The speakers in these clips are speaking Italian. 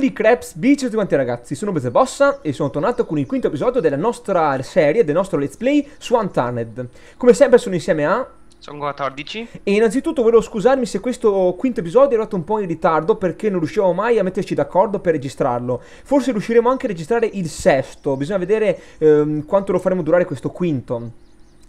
Holy Craps Beach a tutti ragazzi, sono Beze Bossa e sono tornato con il quinto episodio della nostra serie, del nostro let's play su Untarned. Come sempre sono insieme a... Sono 14. E innanzitutto volevo scusarmi se questo quinto episodio è arrivato un po' in ritardo perché non riuscivamo mai a metterci d'accordo per registrarlo. Forse riusciremo anche a registrare il sesto, bisogna vedere ehm, quanto lo faremo durare questo quinto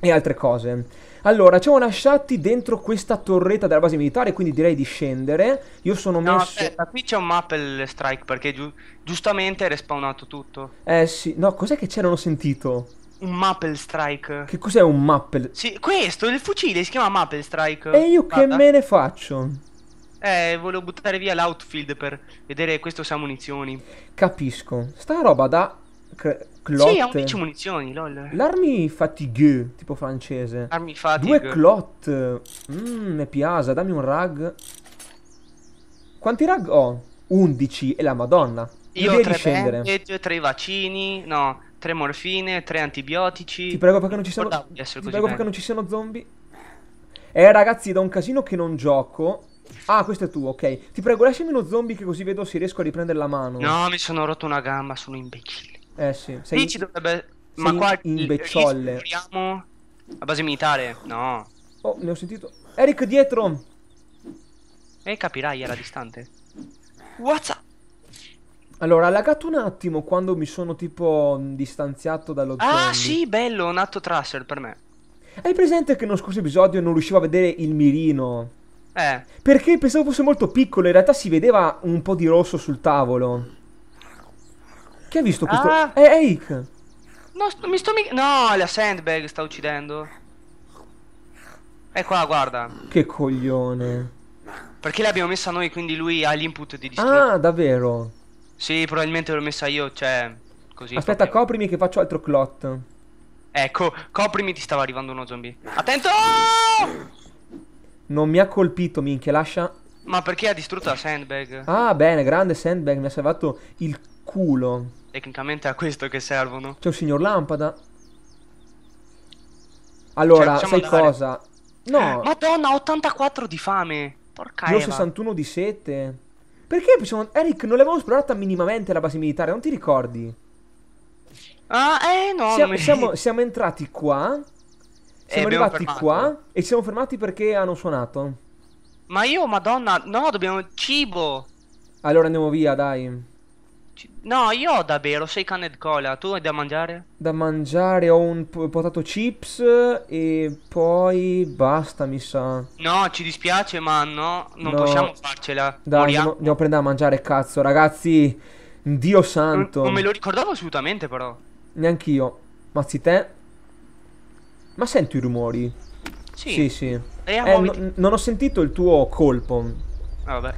e altre cose. Allora, ci siamo lasciati dentro questa torretta della base militare, quindi direi di scendere. Io sono no, messo... Aspetta, qui c'è un mappel strike perché giu giustamente è respawnato tutto. Eh sì, no, cos'è che c'erano sentito? Un Maple Strike. Che cos'è un Maple? Sì, questo, il fucile si chiama Maple Strike. E io Guarda. che me ne faccio? Eh, volevo buttare via l'outfield per vedere questo se ha munizioni. Capisco. Sta roba da clotte. Sì, ha 11 munizioni, lol. L'armi fatigue, tipo francese. Armi fatigue. Due clot. Mmm, mi piace, dammi un rag. Quanti rag ho? 11 e la madonna. Io devi ho tre bandage, tre vaccini, no, tre morfine, tre antibiotici. Ti prego perché non ci siano, ti prego perché non ci siano zombie. Eh ragazzi, da un casino che non gioco. Ah, questo è tu, ok. Ti prego, lasciami uno zombie che così vedo se riesco a riprendere la mano. No, mi sono rotto una gamba, sono imbecille. Eh sì. Sei... Lì ci dovrebbe... Sei Ma qua... In beciolle. La base militare? No. Oh, ne ho sentito. Eric dietro! E capirai, era distante. What's up? Allora, ha lagato un attimo quando mi sono tipo mm, distanziato dallo Ah, zombie. sì, bello, un atto tracer per me. Hai presente che nello scorso episodio non riuscivo a vedere il mirino? Eh. Perché pensavo fosse molto piccolo, in realtà si vedeva un po' di rosso sul tavolo. Chi ha visto questo? Ah. È eh, Eik! No, sto, mi sto mica... No, la Sandbag sta uccidendo. Eccola, guarda. Che coglione. Perché l'abbiamo messa noi, quindi lui ha l'input di distrutto. Ah, davvero? Sì, probabilmente l'ho messa io, cioè... Così. Aspetta, proprio. coprimi che faccio altro clot. Ecco, coprimi, ti stava arrivando uno zombie. Attento! Non mi ha colpito, minchia, lascia... Ma perché ha distrutto la sandbag? Ah, bene, grande sandbag, mi ha salvato il culo. Tecnicamente è a questo che servono. C'è un signor lampada. Allora, cioè, sai cosa? No. Madonna, 84 di fame. Porca Io 61 di sete. Perché possiamo... Eric, non l'avevamo esplorata minimamente la base militare, non ti ricordi? Ah, eh no. Siamo, mi... siamo, siamo entrati qua. Eh, siamo eh, arrivati qua e ci siamo fermati perché hanno suonato. Ma io, madonna, no, dobbiamo... Cibo! Allora andiamo via, dai. No, io ho davvero sei canne di cola. Tu hai da mangiare? Da mangiare ho un potato chips e poi basta, mi sa. No, ci dispiace, ma no, non no. possiamo farcela. Dai, andiamo, a prendere a mangiare, cazzo, ragazzi. Dio santo. Non, me lo ricordavo assolutamente, però. Neanch'io. Mazzi te. Ma sento i rumori? Sì. Sì, sì. Eh, eh non, non ho sentito il tuo colpo. Ah, vabbè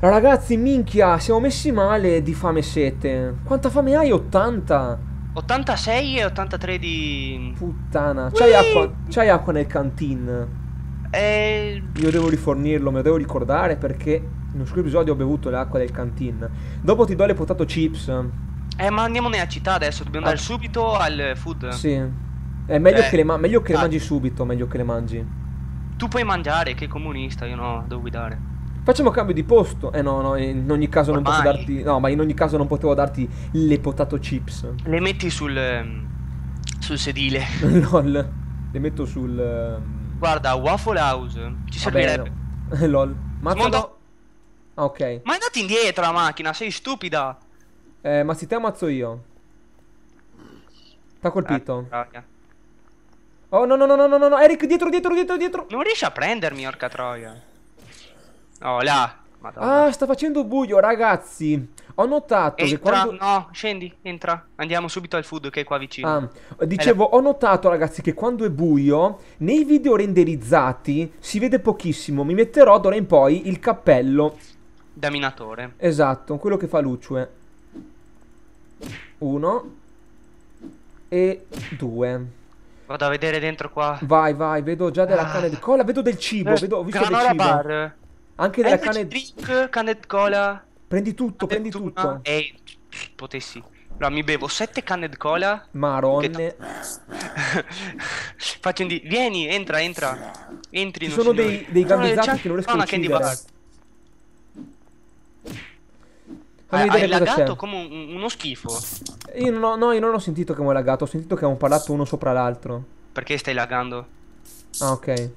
ragazzi, minchia, siamo messi male di fame e sete. Quanta fame hai? 80? 86 e 83 di... Puttana. C'hai acqua, acqua, nel canteen? Eh... Io devo rifornirlo, me lo devo ricordare perché nello scorso episodio ho bevuto l'acqua del canteen. Dopo ti do le potato chips. Eh, ma andiamo nella città adesso, dobbiamo ah. andare subito al food. Sì. È meglio, eh. che, le meglio che le, ah. mangi subito, meglio che le mangi. Tu puoi mangiare, che comunista, io no, devo guidare. Facciamo cambio di posto. Eh no, no, in ogni caso Ormai. non posso darti. No, ma in ogni caso non potevo darti le potato chips. Le metti sul. Ehm, sul sedile. LOL. Le metto sul. Ehm, Guarda, Waffle House. Ci servirebbe. No. LOL. Ma Smonta... no. Ah, ok. Ma è andata indietro la macchina, sei stupida. Eh, ma se te ammazzo io. T'ha colpito. Ah, Oh no no no no no no Eric dietro dietro dietro dietro Non riesci a prendermi orca troia Oh, là. Madonna. Ah, sta facendo buio, ragazzi. Ho notato entra, che quando... no, scendi, entra. Andiamo subito al food che è qua vicino. Ah, dicevo, ho notato, ragazzi, che quando è buio, nei video renderizzati si vede pochissimo. Mi metterò d'ora in poi il cappello. Da minatore. Esatto, quello che fa Lucue. Uno. E due. Vado a vedere dentro qua. Vai, vai, vedo già della ah. canna di cola, vedo del cibo, eh, vedo, ho visto Granola del cibo. Bar. Anche della canne... Drink, canne cola. Prendi tutto, prendi tutto. E potessi. Allora, mi bevo 7 canne di cola. Maronne. Faccio un di... Vieni, entra, entra. Entri, Ci sono dei, dei gambizzati che non riescono a uccidere. Fammi ah, lagato come un, uno schifo. Io non, ho, no, io non ho sentito che mi ho lagato, ho sentito che abbiamo parlato uno sopra l'altro. Perché stai lagando? Ah, ok.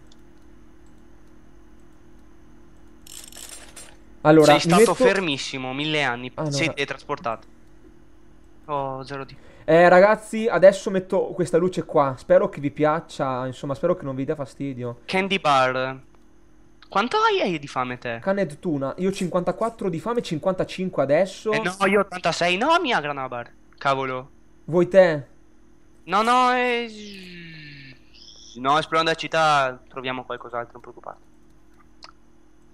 Allora, Sei stato metto... fermissimo, mille anni. Allora. Ah, sei teletrasportato. Oh, zero di... Eh, ragazzi, adesso metto questa luce qua. Spero che vi piaccia, insomma, spero che non vi dia fastidio. Candy bar. Quanto hai di fame te? Caned Tuna, io ho 54 di fame, 55 adesso. Eh no, io ho 86, no mia granabar. Cavolo. Vuoi te? No, no, eh... No, esplorando la città troviamo qualcos'altro, non preoccuparti.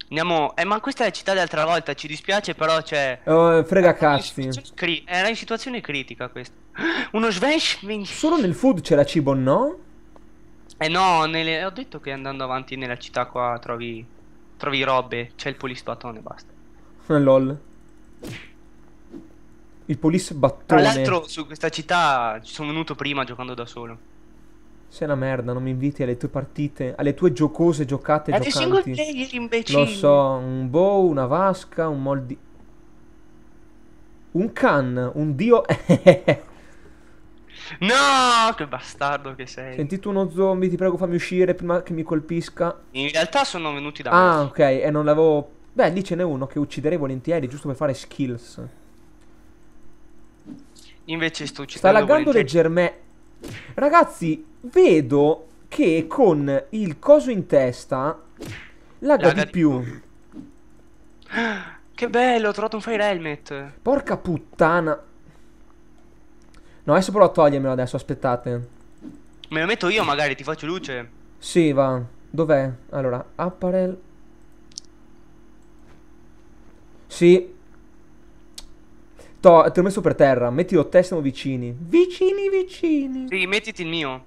Andiamo. Eh, ma questa è la città dell'altra volta. Ci dispiace, però c'è. Cioè... Oh, frega eh, cazzi. Era in situazione critica questa. Uno svenshmen. Solo nel food c'è la cibo, no? Eh no, nelle... ho detto che andando avanti nella città qua trovi. Trovi robe. C'è il polisbatone, basta. lol. Il polisbatone. Tra l'altro, su questa città ci sono venuto prima giocando da solo. Sei una merda, non mi inviti alle tue partite, alle tue giocose giocate È giocanti. single player, imbecille. Lo so, un bow, una vasca, un moldi... Un can, un dio... No, che bastardo che sei. Sentito uno zombie, ti prego fammi uscire prima che mi colpisca. In realtà sono venuti da ah, me. Ah, ok, e non l'avevo... Beh, lì ce n'è uno che ucciderei volentieri, giusto per fare skills. Invece sto uccidendo Sta laggando leggermente... Ragazzi, vedo che con il coso in testa laga Laga di di- più. Che bello, ho trovato un fire helmet. Porca puttana. No, adesso provo a togliermelo adesso, aspettate. Me lo metto io magari, ti faccio luce. Sì, va. Dov'è? Allora, apparel. Sì. Sto, te l'ho messo per terra, mettilo te, siamo vicini. Vicini, vicini. Sì, mettiti il mio.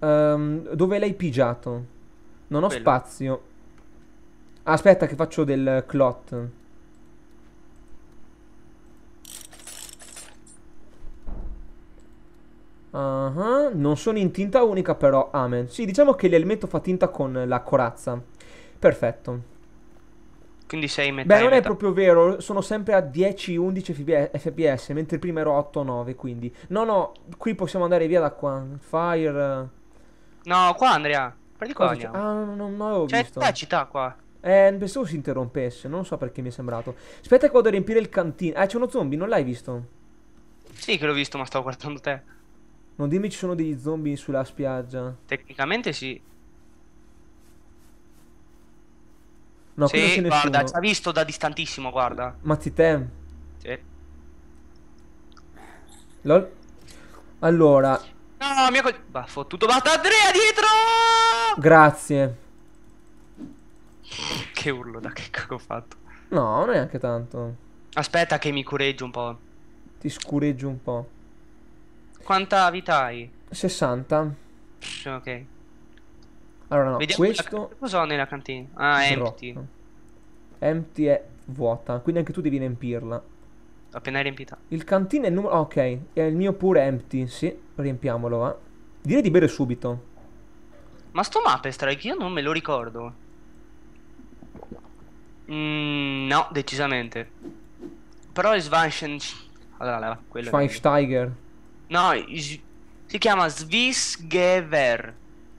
Um, dove l'hai pigiato? Non ho Quello. spazio. aspetta che faccio del clot. Uh -huh. Non sono in tinta unica però, amen. Sì, diciamo che l'elemento fa tinta con la corazza. Perfetto quindi sei metà. Beh, non metà. è proprio vero, sono sempre a 10-11 fps, mentre prima ero a 8-9, quindi. No, no, qui possiamo andare via da qua. Fire. No, qua Andrea. Prendi qua. Andiamo. Ah, non no, no, avevo C'è visto. C'è la città qua. Eh, pensavo si interrompesse, non so perché mi è sembrato. Aspetta che vado a riempire il cantino. Eh, c'è uno zombie, non l'hai visto? Sì che l'ho visto, ma stavo guardando te. Non dimmi ci sono degli zombie sulla spiaggia. Tecnicamente sì. No, sì, guarda, ci ha visto da distantissimo, guarda. Mazzi te. Sì. Lol. Allora. No, mia co... Va, fottuto. Basta Andrea dietro! Grazie. Che urlo da che cacco ho fatto. No, non è anche tanto. Aspetta che mi cureggio un po'. Ti scureggio un po'. Quanta vita hai? 60. ok. Allora no, Vediamo questo... Cosa nella cantina? Ah, è empty. Empty è vuota, quindi anche tu devi riempirla. Appena riempita. Il cantino è il numero... Ah, ok, è il mio pure empty, sì. Riempiamolo, va. Direi di bere subito. Ma sto map strike io non me lo ricordo. Mm, no, decisamente. Però Svanschen... Allora, allora, quello... Schweinsteiger. No, si chiama Svisgever.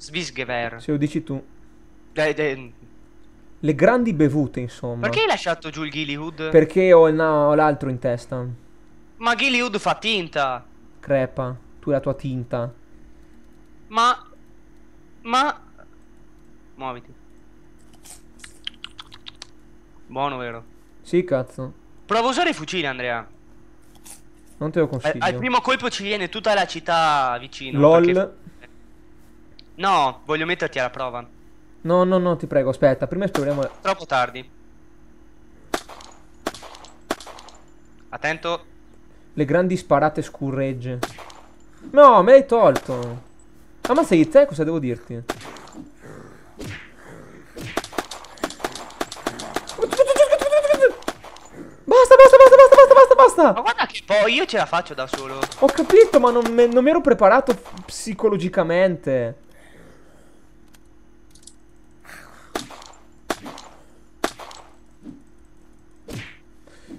Svisgever. Se lo dici tu. De, eh, de... Eh, Le grandi bevute, insomma. Perché hai lasciato giù il Gillyhood? Perché ho, no, ho l'altro in testa. Ma Gillyhood fa tinta. Crepa, tu e la tua tinta. Ma... Ma... Muoviti. Buono, vero? Sì, cazzo. Prova a usare il fucile, Andrea. Non te lo consiglio. Al primo colpo ci viene tutta la città vicino. LOL. Perché... No, voglio metterti alla prova. No, no, no, ti prego, aspetta, prima esploriamo... Troppo tardi. Attento. Le grandi sparate scurregge. No, me l'hai tolto. Ah, ma sei te, cosa devo dirti? Basta, basta, basta, basta, basta, basta, basta. Ma guarda che poi io ce la faccio da solo. Ho capito, ma non, me, non mi ero preparato psicologicamente.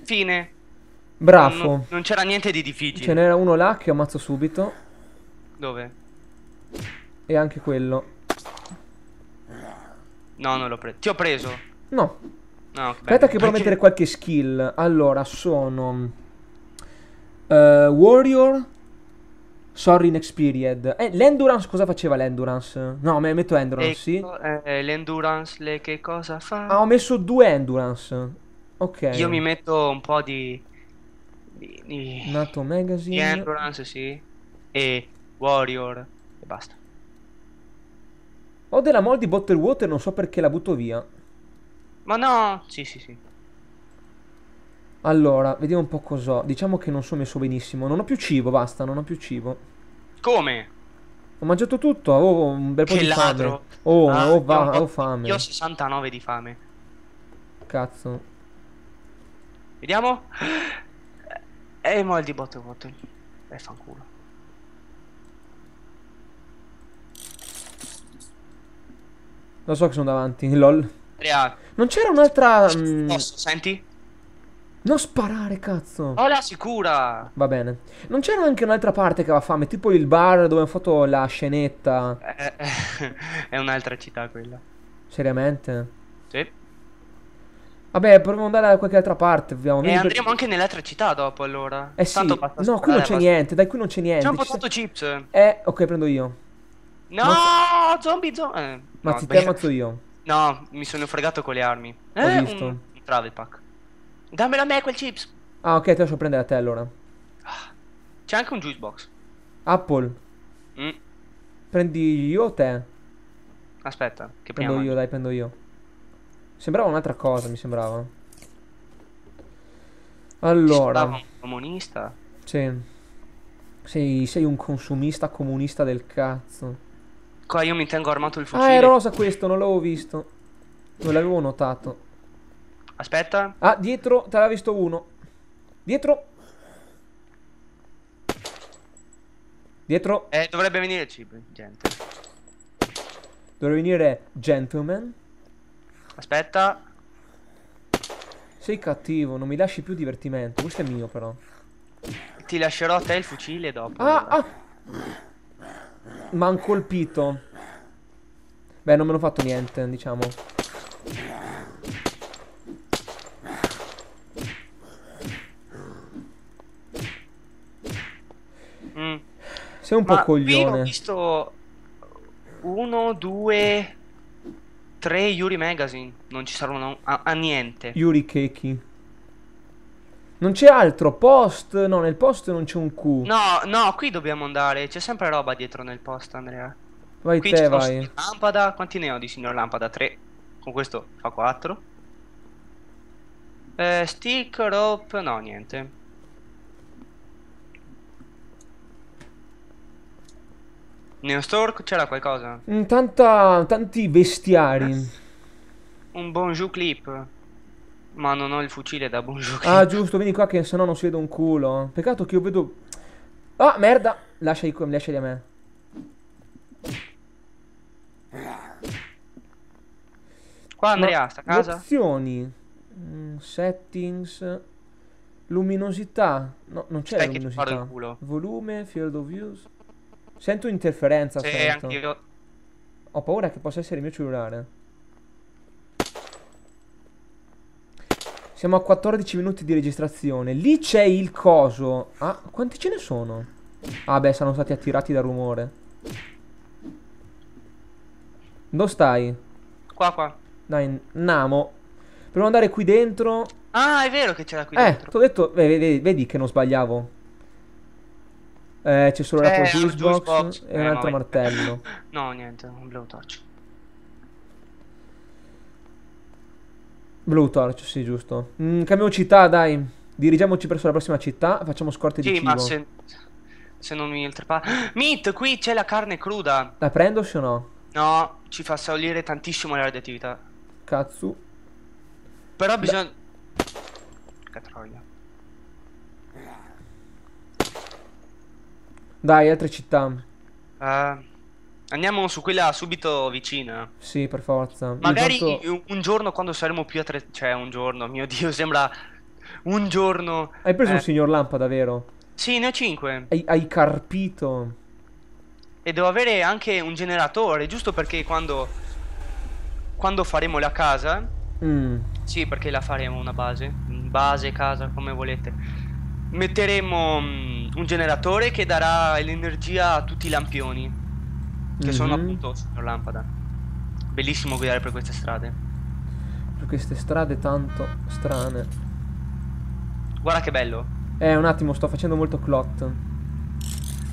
Fine. Bravo. Non, non c'era niente di difficile. Ce n'era uno là che ammazzo subito. Dove? E anche quello. No, non l'ho preso. Ti ho preso. No. no ah, okay, Aspetta che provo a mettere qualche skill. Allora, sono... Uh, warrior. Sorry inexperienced. Eh, l'endurance cosa faceva l'endurance? No, me metto endurance, e, sì. Ecco, eh, l'endurance le che cosa fa? Ah, ho messo due endurance. Ok. Io mi metto un po' di... di, di Nato Magazine. Di Endurance, sì. E Warrior. E basta. Ho della mol di Bottle Water, non so perché la butto via. Ma no! Sì, sì, sì. Allora, vediamo un po' cos'ho. Diciamo che non sono messo benissimo. Non ho più cibo, basta, non ho più cibo. Come? Ho mangiato tutto, avevo un bel po' che di ladro. fame. Oh, ah, oh, ho, ho, ho fame. Io ho 69 di fame. Cazzo. Vediamo. E mo' il di botto botto. E eh, fanculo. Lo so che sono davanti, lol. Andrea. Non c'era un'altra... Posso, mm, senti? Non sparare, cazzo. Oh, la sicura. Va bene. Non c'era anche un'altra parte che aveva fame, tipo il bar dove ho fatto la scenetta. Eh, eh, è un'altra città quella. Seriamente? Sì. Vabbè, proviamo andare da qualche altra parte. e andremo per... anche nell'altra città dopo, allora. Eh sì. Basta no, qui non c'è basta... niente. Dai, qui non c'è niente. C'è un potato chips. Eh, ok, prendo io. No, Mazz... zombie, zombie. Eh, Mazzi, no, te ammazzo io. No, mi sono fregato con le armi. Ho eh, visto. Un... un travel pack. Dammelo a me quel chips. Ah, ok, te lascio prendere a te allora. Ah, c'è anche un juice box. Apple. Mm. Prendi io o te? Aspetta, che prendo io, dai, prendo io. Sembrava un'altra cosa, mi sembrava. Allora... Sembrava un comunista? Sì. Sei, sei, un consumista comunista del cazzo. Qua io mi tengo armato il ah, fucile. Ah, è rosa questo, non l'avevo visto. Non l'avevo notato. Aspetta. Ah, dietro, te l'ha visto uno. Dietro. Dietro. Eh, dovrebbe venire il gente. Dovrebbe venire gentleman. Aspetta. Sei cattivo, non mi lasci più divertimento. Questo è mio però. Ti lascerò a te il fucile dopo. Ah, ah. han colpito. Beh, non me l'ho fatto niente, diciamo. Mm. Sei un Ma po' coglione. Qui ho visto uno, due, Tre Yuri Magazine, non ci servono a, a niente. Yuri Keki. Non c'è altro, post, no, nel post non c'è un Q. No, no, qui dobbiamo andare, c'è sempre roba dietro nel post, Andrea. Vai qui te, vai. Lampada, quanti ne ho di signor Lampada? 3. Con questo fa 4. Eh, stick, rope, no, niente. Nello store c'era qualcosa? Mm, tanta, tanti bestiari. Eh, un bonjour clip. Ma non ho il fucile da bonjour clip. Ah, giusto, vieni qua che sennò non si vede un culo. Peccato che io vedo... Ah, merda! Lascia lasciali a me. Qua Andrea, Ma sta casa? Opzioni. Mm, settings. Luminosità. No, non c'è luminosità. Volume, field of views. Sento un'interferenza, sì, sento. Anch'io. Ho paura che possa essere il mio cellulare. Siamo a 14 minuti di registrazione. Lì c'è il coso. Ah, quanti ce ne sono? Ah beh, sono stati attirati dal rumore. Dove stai? Qua, qua. Dai, Namo. Proviamo andare qui dentro. Ah, è vero che c'era qui eh, dentro. Eh, ti ho detto, vedi, vedi, vedi che non sbagliavo. Eh, c'è solo eh, la tua juicebox e un eh, altro eh. martello. no, niente, un blue torch. Blue torch, sì, giusto. Mm, cambiamo città, dai. Dirigiamoci verso la prossima città, facciamo scorte sì, di cibo. Sì, ma se, se non mi oltrepassa... Meat, qui c'è la carne cruda. La prendo o no? No, ci fa salire tantissimo la radioattività. Cazzo. Però bisogna... Che troia. Dai, altre città. Uh, andiamo su quella subito vicina. Sì, per forza. Magari Intanto... un giorno quando saremo più a tre... Cioè, un giorno, mio dio, sembra. Un giorno. Hai preso eh... un signor Lampada, vero? Sì, ne ho 5. Hai, hai carpito. E devo avere anche un generatore, giusto perché quando. Quando faremo la casa. Mm. Sì, perché la faremo una base. Base, casa, come volete. Metteremo mm, un generatore che darà l'energia a tutti i lampioni, che mm-hmm. sono mhm. appunto signor Lampada. Bellissimo guidare per queste strade. Per queste strade tanto strane. Guarda che bello. Eh, un attimo, sto facendo molto clot.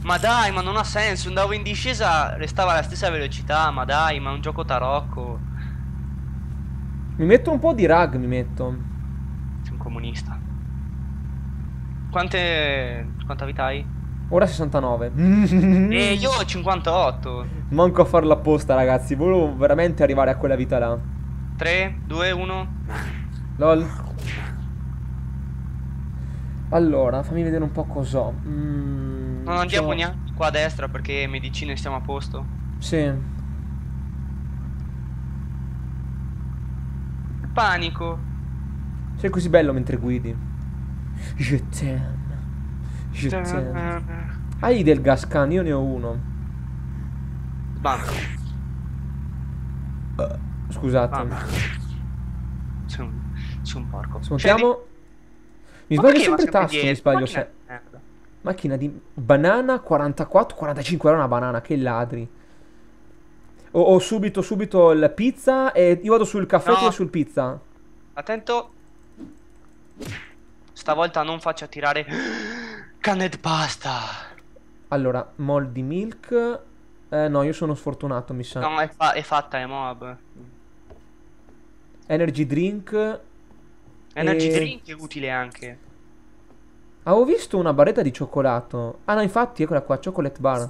Ma dai, ma non ha senso. Andavo in discesa, restava alla stessa velocità. Ma dai, ma è un gioco tarocco. Mi metto un po' di rag, mi metto. Sei un comunista. Quante... Quanta vita hai? Ora 69. e io ho 58. Manco a farlo apposta, ragazzi. Volevo veramente arrivare a quella vita là. 3, 2, 1. LOL. Allora, fammi vedere un po' cos'ho. Mm, non andiamo diciamo- neanche qua a destra perché medicine siamo a posto. Sì. Panico. Sei così bello mentre guidi. Je t'aime. Je t'aime. Hai del Gascan? Io ne ho uno. Bamba. Uh, eh, scusate. Su un porco. Smontiamo. Cioè, mi sbaglio sempre tasto, mi sbaglio sempre. Macchina di banana 44, 45 era una banana, che ladri. Ho, ho subito, subito la pizza e io vado sul caffè no. e sul pizza. Attento. Stavolta non faccia tirare Canned pasta Allora, moldy milk eh, no, io sono sfortunato, mi sa. No, è, fa è fatta, è mob. Energy drink. Energy e... drink è utile anche. Avevo ah, visto una barretta di cioccolato. Ah no, infatti, eccola qua, chocolate bar.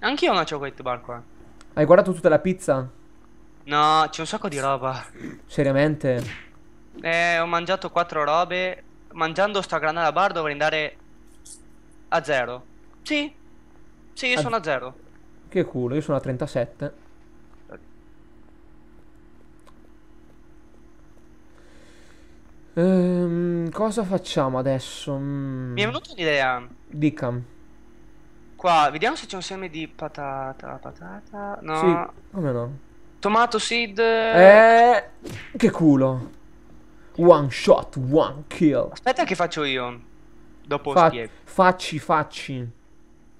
anche io ho una chocolate bar qua. Hai guardato tutta la pizza? No, c'è un sacco di roba. Seriamente? Eh, ho mangiato quattro robe. Mangiando sta granata bar dovrei andare a zero. Sì. Sì, io a... sono a zero. Che culo, io sono a 37. Ehm, cosa facciamo adesso? Mm. Mi è venuta un'idea. Dica. Qua, vediamo se c'è un seme di patata. Patata. No. Sì, come no? Tomato seed. Eh, che culo. One shot, one kill. Aspetta che faccio io. Dopo Fa- spiego. Facci, facci.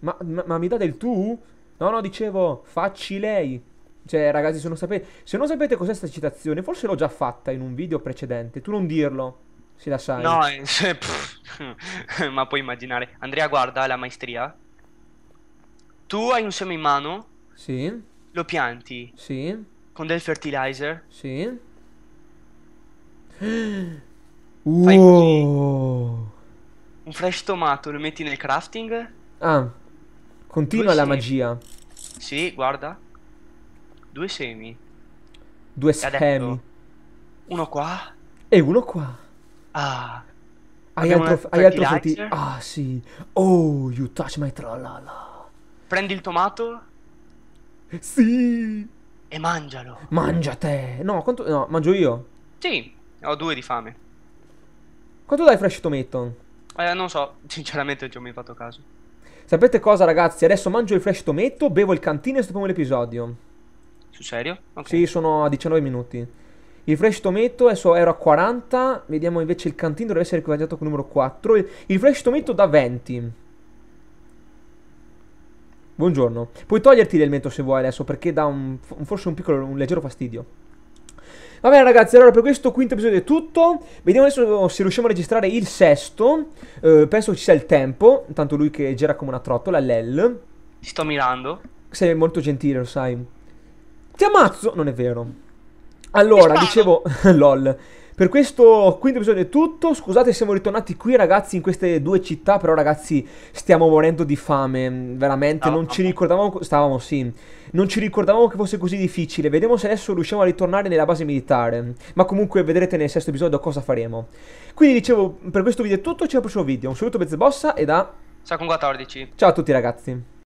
Ma, ma, ma, mi date il tu? No, no, dicevo, facci lei. Cioè, ragazzi, se non sapete, se non sapete cos'è questa citazione, forse l'ho già fatta in un video precedente. Tu non dirlo. Se la sai. No, eh, pff, ma puoi immaginare. Andrea, guarda la maestria. Tu hai un seme in mano. Sì. Lo pianti. Sì. Con del fertilizer. Sì Wow. Un flash tomato lo metti nel crafting. Ah. Continua Due la semi. magia. Sì, guarda. Due semi. Due semi. Uno qua. E uno qua. Ah. Hai altro, hai altro frutti. Ah, sì. Oh, you touch my tralala. Prendi il tomato. Sì. E mangialo. Mangia te. No, quanto... no mangio io. Sì. Ho due di fame. Quanto dai Fresh Tomato? Eh, non so, sinceramente non mi ho fatto caso. Sapete cosa ragazzi? Adesso mangio il Fresh Tomato, bevo il cantino e stoppiamo l'episodio. Su serio? Okay. Sì, sono a 19 minuti. Il Fresh Tomato adesso ero a 40, vediamo invece il cantino deve essere equipaggiato con il numero 4. Il, il Fresh Tomato da 20. Buongiorno. Puoi toglierti l'elmetto se vuoi adesso perché dà un, forse un piccolo, un leggero fastidio. Va bene ragazzi, allora per questo quinto episodio è tutto. Vediamo adesso se riusciamo a registrare il sesto. Eh, penso ci sia il tempo. Intanto lui che gira come una trottola, l'El. Ti sto mirando. Sei molto gentile, lo sai. Ti ammazzo! Non è vero. Allora, dicevo... LOL. Per questo quinto episodio è tutto. Scusate, siamo ritornati qui, ragazzi, in queste due città. Però, ragazzi, stiamo morendo di fame. Veramente, ah, non ci ah, ah. ricordavamo. Stavamo, sì. Non ci ricordavamo che fosse così difficile. Vediamo se adesso riusciamo a ritornare nella base militare. Ma comunque, vedrete nel sesto episodio cosa faremo. Quindi, dicevo, per questo video è tutto. Ci vediamo al prossimo video. Un saluto, Bezzebossa, e da. Sacun 14. Ciao a tutti, ragazzi.